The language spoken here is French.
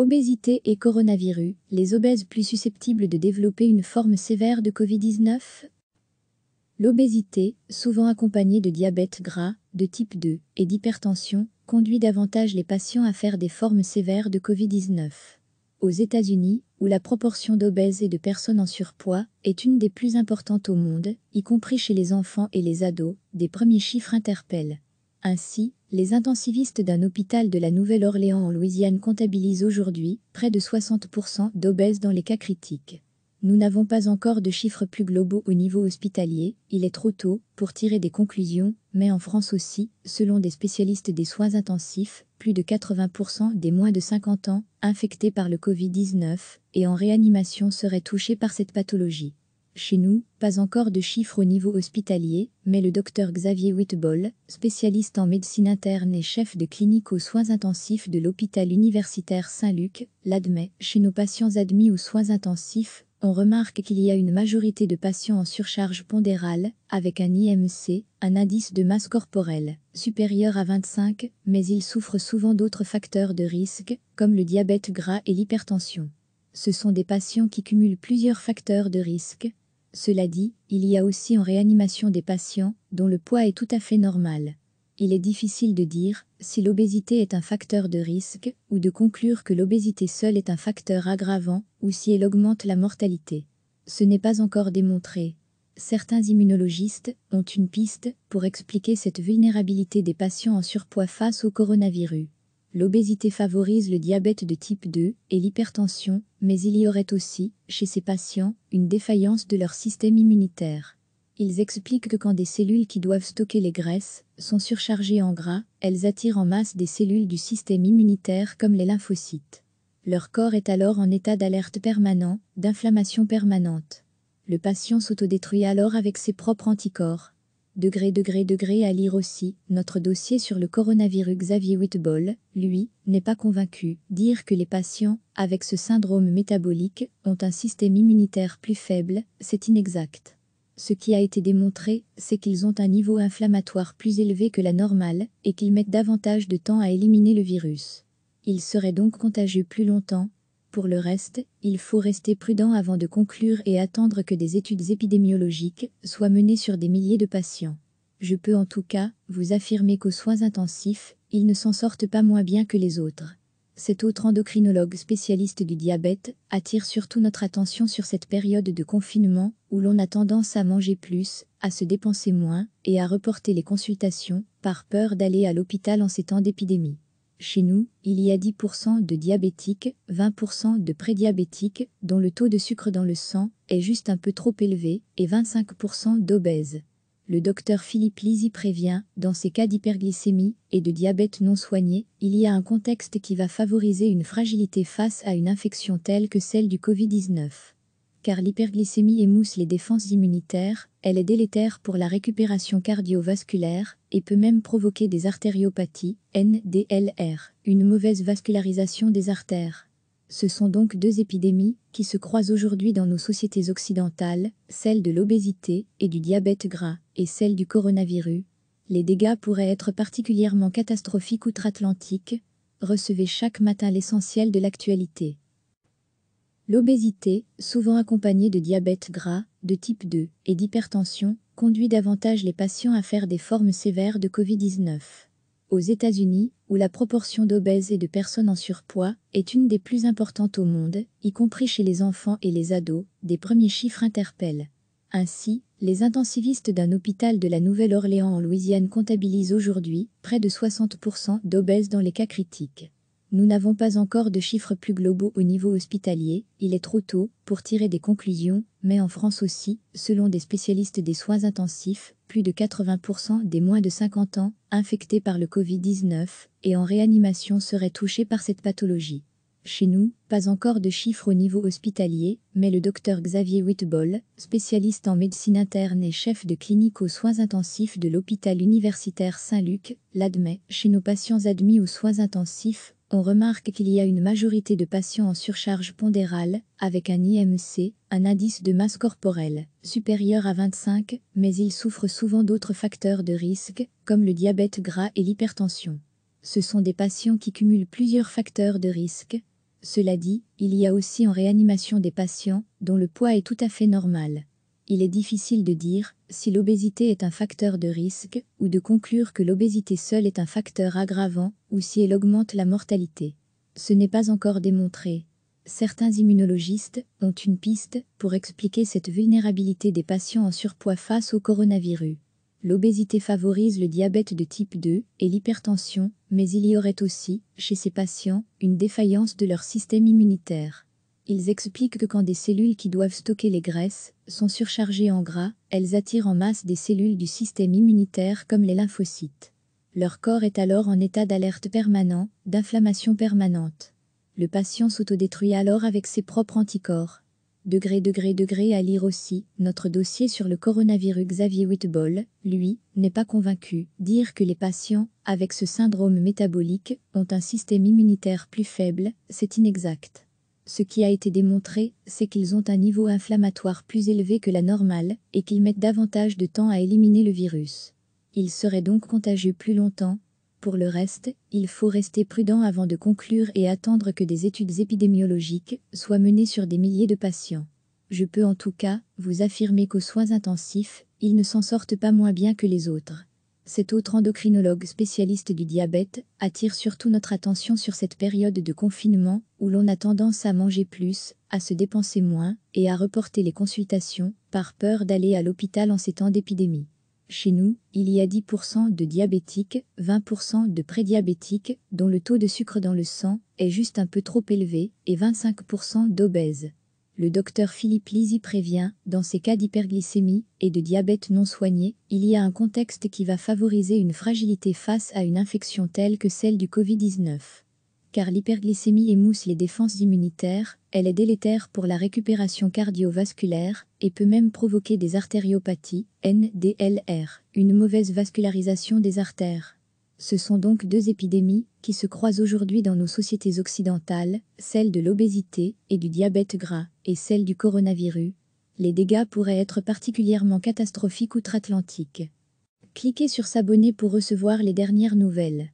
Obésité et coronavirus, les obèses plus susceptibles de développer une forme sévère de Covid-19 L'obésité, souvent accompagnée de diabète gras, de type 2 et d'hypertension, conduit davantage les patients à faire des formes sévères de Covid-19. Aux États-Unis, où la proportion d'obèses et de personnes en surpoids est une des plus importantes au monde, y compris chez les enfants et les ados, des premiers chiffres interpellent. Ainsi, les intensivistes d'un hôpital de la Nouvelle-Orléans en Louisiane comptabilisent aujourd'hui près de 60% d'obèses dans les cas critiques. Nous n'avons pas encore de chiffres plus globaux au niveau hospitalier, il est trop tôt pour tirer des conclusions, mais en France aussi, selon des spécialistes des soins intensifs, plus de 80% des moins de 50 ans infectés par le Covid-19 et en réanimation seraient touchés par cette pathologie. Chez nous, pas encore de chiffres au niveau hospitalier, mais le docteur Xavier Wittbol, spécialiste en médecine interne et chef de clinique aux soins intensifs de l'hôpital universitaire Saint-Luc, l'admet. Chez nos patients admis aux soins intensifs, on remarque qu'il y a une majorité de patients en surcharge pondérale, avec un IMC, un indice de masse corporelle, supérieur à 25, mais ils souffrent souvent d'autres facteurs de risque, comme le diabète gras et l'hypertension. Ce sont des patients qui cumulent plusieurs facteurs de risque, cela dit, il y a aussi en réanimation des patients dont le poids est tout à fait normal. Il est difficile de dire si l'obésité est un facteur de risque ou de conclure que l'obésité seule est un facteur aggravant ou si elle augmente la mortalité. Ce n'est pas encore démontré. Certains immunologistes ont une piste pour expliquer cette vulnérabilité des patients en surpoids face au coronavirus. L'obésité favorise le diabète de type 2 et l'hypertension, mais il y aurait aussi, chez ces patients, une défaillance de leur système immunitaire. Ils expliquent que quand des cellules qui doivent stocker les graisses sont surchargées en gras, elles attirent en masse des cellules du système immunitaire comme les lymphocytes. Leur corps est alors en état d'alerte permanent, d'inflammation permanente. Le patient s'autodétruit alors avec ses propres anticorps. Degré, degré, degré à lire aussi, notre dossier sur le coronavirus Xavier Whitball, lui, n'est pas convaincu. Dire que les patients, avec ce syndrome métabolique, ont un système immunitaire plus faible, c'est inexact. Ce qui a été démontré, c'est qu'ils ont un niveau inflammatoire plus élevé que la normale, et qu'ils mettent davantage de temps à éliminer le virus. Ils seraient donc contagieux plus longtemps, pour le reste, il faut rester prudent avant de conclure et attendre que des études épidémiologiques soient menées sur des milliers de patients. Je peux en tout cas vous affirmer qu'aux soins intensifs, ils ne s'en sortent pas moins bien que les autres. Cet autre endocrinologue spécialiste du diabète attire surtout notre attention sur cette période de confinement où l'on a tendance à manger plus, à se dépenser moins et à reporter les consultations par peur d'aller à l'hôpital en ces temps d'épidémie. Chez nous, il y a 10% de diabétiques, 20% de prédiabétiques, dont le taux de sucre dans le sang est juste un peu trop élevé, et 25% d'obèses. Le docteur Philippe Lizy prévient, dans ces cas d'hyperglycémie et de diabète non soigné, il y a un contexte qui va favoriser une fragilité face à une infection telle que celle du Covid-19 car l'hyperglycémie émousse les défenses immunitaires, elle est délétère pour la récupération cardiovasculaire et peut même provoquer des artériopathies, NDLR, une mauvaise vascularisation des artères. Ce sont donc deux épidémies qui se croisent aujourd'hui dans nos sociétés occidentales, celle de l'obésité et du diabète gras, et celle du coronavirus. Les dégâts pourraient être particulièrement catastrophiques outre-Atlantique. Recevez chaque matin l'essentiel de l'actualité. L'obésité, souvent accompagnée de diabète gras, de type 2 et d'hypertension, conduit davantage les patients à faire des formes sévères de Covid-19. Aux États-Unis, où la proportion d'obèses et de personnes en surpoids est une des plus importantes au monde, y compris chez les enfants et les ados, des premiers chiffres interpellent. Ainsi, les intensivistes d'un hôpital de la Nouvelle-Orléans en Louisiane comptabilisent aujourd'hui près de 60% d'obèses dans les cas critiques. Nous n'avons pas encore de chiffres plus globaux au niveau hospitalier, il est trop tôt pour tirer des conclusions, mais en France aussi, selon des spécialistes des soins intensifs, plus de 80% des moins de 50 ans infectés par le Covid-19 et en réanimation seraient touchés par cette pathologie. Chez nous, pas encore de chiffres au niveau hospitalier, mais le docteur Xavier Witbol, spécialiste en médecine interne et chef de clinique aux soins intensifs de l'hôpital universitaire Saint-Luc, l'admet. Chez nos patients admis aux soins intensifs, on remarque qu'il y a une majorité de patients en surcharge pondérale, avec un IMC, un indice de masse corporelle, supérieur à 25, mais ils souffrent souvent d'autres facteurs de risque, comme le diabète gras et l'hypertension. Ce sont des patients qui cumulent plusieurs facteurs de risque. Cela dit, il y a aussi en réanimation des patients dont le poids est tout à fait normal il est difficile de dire si l'obésité est un facteur de risque ou de conclure que l'obésité seule est un facteur aggravant ou si elle augmente la mortalité. Ce n'est pas encore démontré. Certains immunologistes ont une piste pour expliquer cette vulnérabilité des patients en surpoids face au coronavirus. L'obésité favorise le diabète de type 2 et l'hypertension, mais il y aurait aussi, chez ces patients, une défaillance de leur système immunitaire. Ils expliquent que quand des cellules qui doivent stocker les graisses sont surchargées en gras, elles attirent en masse des cellules du système immunitaire comme les lymphocytes. Leur corps est alors en état d'alerte permanent, d'inflammation permanente. Le patient s'autodétruit alors avec ses propres anticorps. Degré, degré, degré à lire aussi, notre dossier sur le coronavirus Xavier Whitball, lui, n'est pas convaincu. Dire que les patients, avec ce syndrome métabolique, ont un système immunitaire plus faible, c'est inexact. Ce qui a été démontré, c'est qu'ils ont un niveau inflammatoire plus élevé que la normale et qu'ils mettent davantage de temps à éliminer le virus. Ils seraient donc contagieux plus longtemps. Pour le reste, il faut rester prudent avant de conclure et attendre que des études épidémiologiques soient menées sur des milliers de patients. Je peux en tout cas vous affirmer qu'aux soins intensifs, ils ne s'en sortent pas moins bien que les autres. Cet autre endocrinologue spécialiste du diabète attire surtout notre attention sur cette période de confinement où l'on a tendance à manger plus, à se dépenser moins et à reporter les consultations par peur d'aller à l'hôpital en ces temps d'épidémie. Chez nous, il y a 10% de diabétiques, 20% de prédiabétiques, dont le taux de sucre dans le sang est juste un peu trop élevé, et 25% d'obèses le docteur Philippe Lisi prévient, dans ces cas d'hyperglycémie et de diabète non soigné, il y a un contexte qui va favoriser une fragilité face à une infection telle que celle du Covid-19 car l'hyperglycémie émousse les défenses immunitaires, elle est délétère pour la récupération cardiovasculaire et peut même provoquer des artériopathies, NDLR, une mauvaise vascularisation des artères. Ce sont donc deux épidémies qui se croisent aujourd'hui dans nos sociétés occidentales, celle de l'obésité et du diabète gras, et celle du coronavirus. Les dégâts pourraient être particulièrement catastrophiques outre-Atlantique. Cliquez sur s'abonner pour recevoir les dernières nouvelles.